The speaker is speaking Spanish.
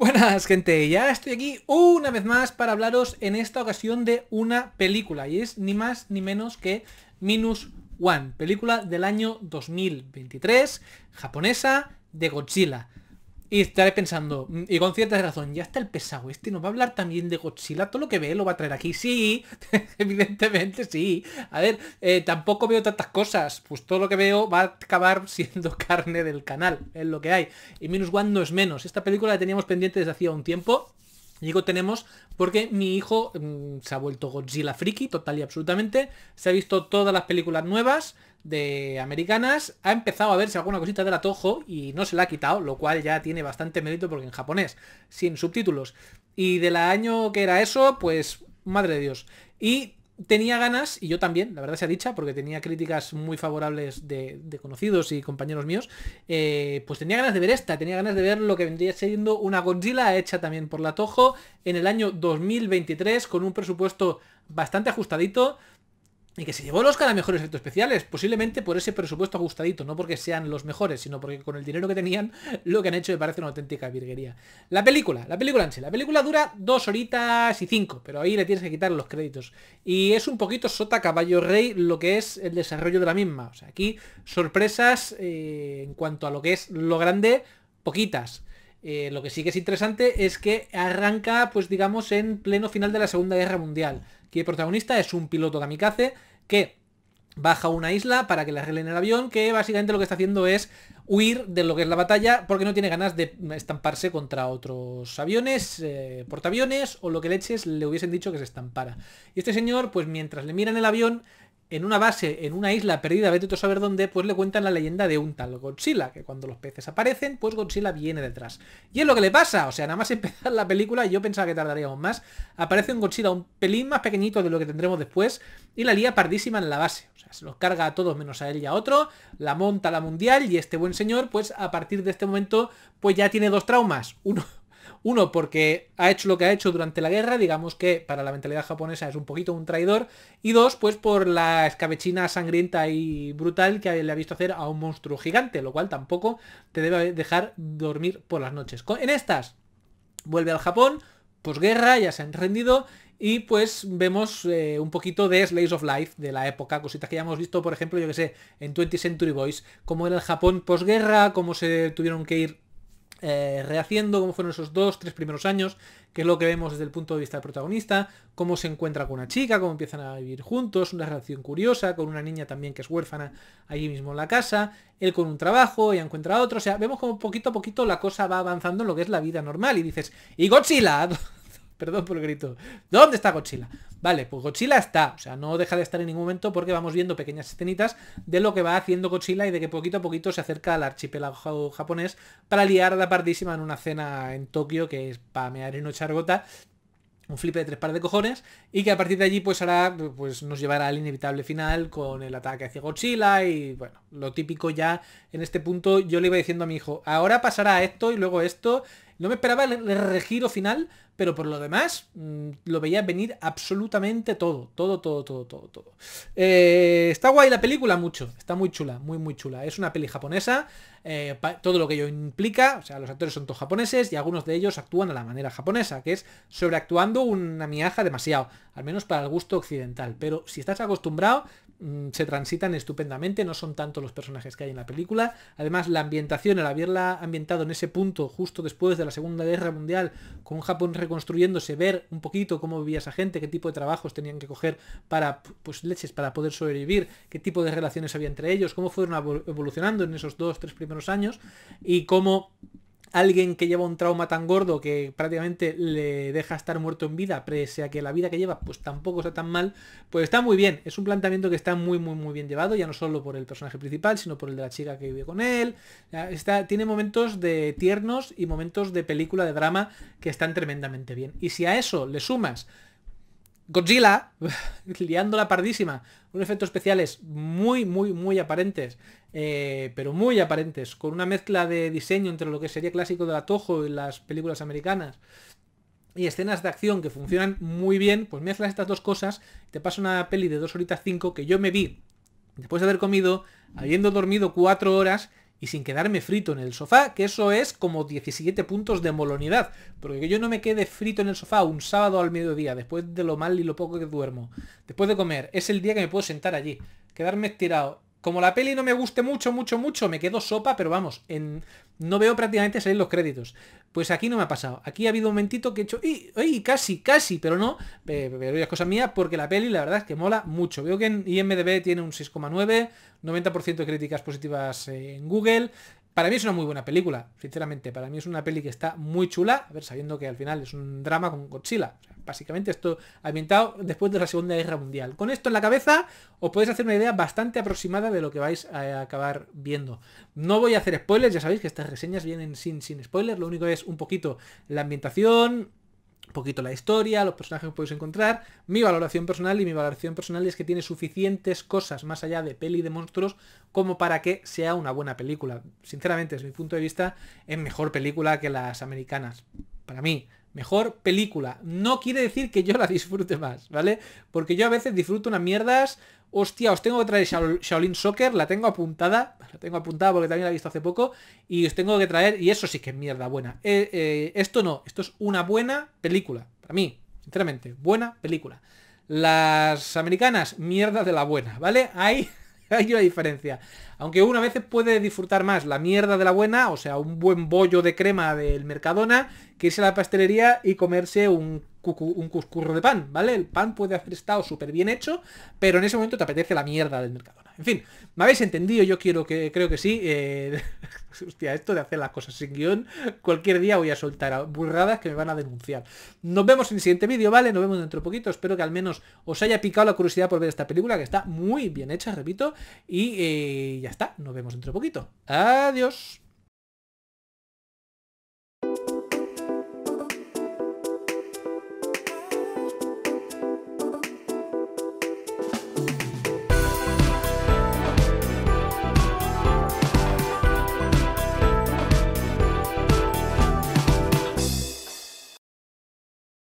Buenas gente, ya estoy aquí una vez más para hablaros en esta ocasión de una película y es ni más ni menos que Minus One, película del año 2023, japonesa de Godzilla. Y estaré pensando, mm, y con cierta razón, ya está el pesado este, nos va a hablar también de Godzilla, todo lo que ve lo va a traer aquí. Sí, evidentemente sí. A ver, eh, tampoco veo tantas cosas, pues todo lo que veo va a acabar siendo carne del canal, es lo que hay. Y menos One no es menos. Esta película la teníamos pendiente desde hacía un tiempo, y lo tenemos porque mi hijo mm, se ha vuelto Godzilla friki total y absolutamente. Se ha visto todas las películas nuevas de americanas, ha empezado a verse alguna cosita del atojo y no se la ha quitado, lo cual ya tiene bastante mérito porque en japonés, sin subtítulos. Y del año que era eso, pues madre de Dios. Y tenía ganas, y yo también, la verdad sea dicha, porque tenía críticas muy favorables de, conocidos y compañeros míos, eh, pues tenía ganas de ver esta, tenía ganas de ver lo que vendría siendo una Godzilla hecha también por la Toho en el año 2023 con un presupuesto bastante ajustadito y que se llevó los cada mejores efectos especiales, posiblemente por ese presupuesto ajustadito, no porque sean los mejores, sino porque con el dinero que tenían, lo que han hecho me parece una auténtica virguería. La película, la película en sí, la película dura dos horitas y cinco, pero ahí le tienes que quitar los créditos. Y es un poquito sota caballo rey lo que es el desarrollo de la misma. O sea, aquí sorpresas eh, en cuanto a lo que es lo grande, poquitas. Eh, lo que sí que es interesante es que arranca, pues digamos, en pleno final de la Segunda Guerra Mundial que el protagonista es un piloto kamikaze que baja a una isla para que le arreglen el avión, que básicamente lo que está haciendo es huir de lo que es la batalla porque no tiene ganas de estamparse contra otros aviones, ...portaviones eh, portaaviones o lo que leches le hubiesen dicho que se estampara. Y este señor, pues mientras le miran el avión, en una base, en una isla perdida, vete tú a saber dónde, pues le cuentan la leyenda de un tal Godzilla, que cuando los peces aparecen, pues Godzilla viene detrás. Y es lo que le pasa, o sea, nada más empezar la película, yo pensaba que tardaríamos más, aparece un Godzilla un pelín más pequeñito de lo que tendremos después, y la lía pardísima en la base, o sea, se los carga a todos menos a él y a otro, la monta la mundial, y este buen señor, pues a partir de este momento, pues ya tiene dos traumas, uno uno, porque ha hecho lo que ha hecho durante la guerra, digamos que para la mentalidad japonesa es un poquito un traidor. Y dos, pues por la escabechina sangrienta y brutal que le ha visto hacer a un monstruo gigante, lo cual tampoco te debe dejar dormir por las noches. En estas, vuelve al Japón, posguerra, ya se han rendido y pues vemos eh, un poquito de Slays of Life de la época, cositas que ya hemos visto, por ejemplo, yo que sé, en 20 Century Boys, cómo era el Japón posguerra, cómo se tuvieron que ir eh, rehaciendo como fueron esos dos, tres primeros años, que es lo que vemos desde el punto de vista del protagonista, cómo se encuentra con una chica, cómo empiezan a vivir juntos, una relación curiosa, con una niña también que es huérfana allí mismo en la casa, él con un trabajo, ella encuentra otro, o sea, vemos como poquito a poquito la cosa va avanzando en lo que es la vida normal y dices, ¡y Godzilla! Perdón por el grito. ¿Dónde está Godzilla? Vale, pues Godzilla está. O sea, no deja de estar en ningún momento porque vamos viendo pequeñas escenitas de lo que va haciendo Godzilla y de que poquito a poquito se acerca al archipiélago japonés para liar a la pardísima en una cena en Tokio que es para mear y no chargota un flip de tres par de cojones y que a partir de allí pues pues nos llevará al inevitable final con el ataque hacia Godzilla y bueno lo típico ya en este punto yo le iba diciendo a mi hijo ahora pasará esto y luego esto no me esperaba el regiro final pero por lo demás mm, lo veía venir absolutamente todo, todo, todo, todo, todo, todo. Eh, está guay la película mucho, está muy chula, muy, muy chula. Es una peli japonesa, eh, todo lo que ello implica, o sea, los actores son todos japoneses y algunos de ellos actúan a la manera japonesa, que es sobreactuando una miaja demasiado, al menos para el gusto occidental, pero si estás acostumbrado, mm, se transitan estupendamente, no son tanto los personajes que hay en la película, además la ambientación, el haberla ambientado en ese punto justo después de la Segunda Guerra Mundial, con un Japón construyéndose, ver un poquito cómo vivía esa gente, qué tipo de trabajos tenían que coger para, pues, leches, para poder sobrevivir, qué tipo de relaciones había entre ellos, cómo fueron evolucionando en esos dos, tres primeros años y cómo alguien que lleva un trauma tan gordo que prácticamente le deja estar muerto en vida, pese a que la vida que lleva pues tampoco está tan mal, pues está muy bien. Es un planteamiento que está muy, muy, muy bien llevado, ya no solo por el personaje principal, sino por el de la chica que vive con él. tiene momentos de tiernos y momentos de película de drama que están tremendamente bien. Y si a eso le sumas Godzilla, liándola pardísima. Unos efectos especiales muy, muy, muy aparentes. Eh, pero muy aparentes. Con una mezcla de diseño entre lo que sería clásico del atojo y las películas americanas. Y escenas de acción que funcionan muy bien. Pues mezclas estas dos cosas. Te pasa una peli de 2 horitas 5 que yo me vi. Después de haber comido, habiendo dormido cuatro horas y sin quedarme frito en el sofá, que eso es como 17 puntos de molonidad. Porque que yo no me quede frito en el sofá un sábado al mediodía, después de lo mal y lo poco que duermo, después de comer, es el día que me puedo sentar allí, quedarme estirado como la peli no me guste mucho, mucho, mucho, me quedo sopa, pero vamos, no veo prácticamente salir los créditos. Pues aquí no me ha pasado. Aquí ha habido un momentito que he hecho, ¡y! Casi, casi, pero no. Pero es cosa mía, porque la peli la verdad es que mola mucho. Veo que en IMDB tiene un 6,9, 90% de críticas positivas en Google, para mí es una muy buena película, sinceramente. Para mí es una peli que está muy chula, a ver, sabiendo que al final es un drama con Godzilla. básicamente esto ambientado después de la Segunda Guerra Mundial. Con esto en la cabeza os podéis hacer una idea bastante aproximada de lo que vais a acabar viendo. No voy a hacer spoilers, ya sabéis que estas reseñas vienen sin, sin spoilers. Lo único es un poquito la ambientación, poquito la historia, los personajes que podéis encontrar, mi valoración personal y mi valoración personal es que tiene suficientes cosas más allá de peli de monstruos como para que sea una buena película. Sinceramente, desde mi punto de vista, es mejor película que las americanas. Para mí, Mejor película. No quiere decir que yo la disfrute más, ¿vale? Porque yo a veces disfruto unas mierdas. Hostia, os tengo que traer Shaolin Soccer, la tengo apuntada. La tengo apuntada porque también la he visto hace poco. Y os tengo que traer, y eso sí que es mierda buena. Eh, eh, esto no, esto es una buena película. Para mí, sinceramente, buena película. Las americanas, mierda de la buena, ¿vale? Ahí Hay una diferencia. Aunque uno a veces puede disfrutar más la mierda de la buena, o sea, un buen bollo de crema del Mercadona, que irse a la pastelería y comerse un, un cuscurro de pan, ¿vale? El pan puede haber estado súper bien hecho, pero en ese momento te apetece la mierda del Mercadona. En fin, ¿me habéis entendido? Yo quiero que, creo que sí. Eh, hostia, esto de hacer las cosas sin guión, cualquier día voy a soltar burradas que me van a denunciar. Nos vemos en el siguiente vídeo, ¿vale? Nos vemos dentro de poquito. Espero que al menos os haya picado la curiosidad por ver esta película, que está muy bien hecha, repito. Y eh, ya está, nos vemos dentro de poquito. Adiós.